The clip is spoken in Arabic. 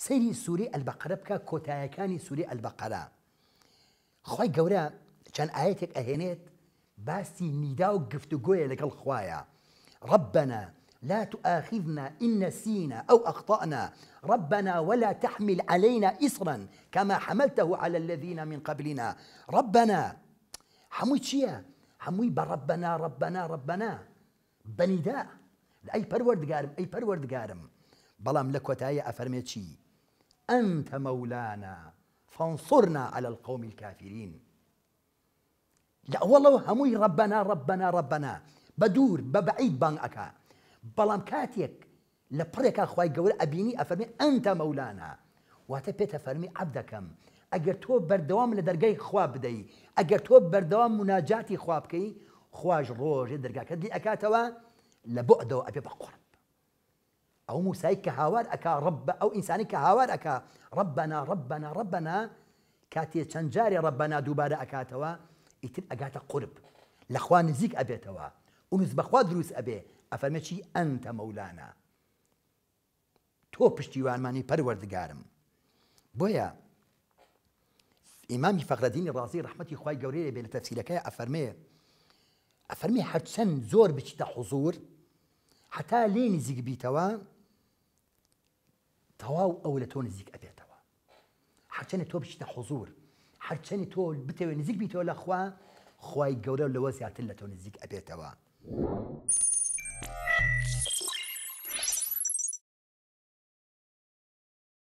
سيري سوري البقرة بکە کۆتاییەکانی سوري البقرة خوي قورا كان آياتك أهينيت باسي نداو قفتو گفتوگوۆیە لك الخوايا ربنا لا تؤاخذنا إن نسينا أو أخطأنا ربنا ولا تحمل علينا إصرا كما حملته على الذين من قبلنا ربنا حموي تشيا حموي بربنا ربنا ربنا بنداء أي برورد قارم أي برورد قارم بلام لكوتايا أفرميتشي أنت مولانا فانصرنا على القوم الكافرين لا والله هموي ربنا ربنا ربنا بدور ببعيد بان أكا بلام كاتيك لبريكا خواي قول أبيني أفرمي أنت مولانا واتبت افرمي عبدكم اگر تو تۆ بەردەوام لە خواب خوا بدەی بردوام مناجاتي مناجاتی خواب کی خواج ڕۆژێ دەرگاکە کدی اکاتوا لە بۆ ئەدەوە او موسى كهوار اكا رب او انسان كهوار اكا ربنا ربنا ربنا كاتي چنجاري ربنا دوبارا اكاتوا اتر اكاتا قرب لاخوان أبي توا ونز بخوا دروس ابي افرمشي انت مولانا تو تۆ پشتیوانمانی پەروەردگارم بۆیە ئیمامی فەقرەدینی ڕازی ڕحمەتی خی گەورەیە بێ لە تەفسیلەکەی أفرمي ئەفەرمی هەرچەند زور بچیتە حوزور حتى لين زيك بیتەوە تەواو ئەو لە تۆ نزیک ئەبێتەوە هەرچەنە تۆ بچتە حوزور هەرچەنی تۆ بتەوێت نزیک بیتەوە لە خوا خی گەورە لەوە زیاتر لە تۆ نزیک ئەبێتەوە.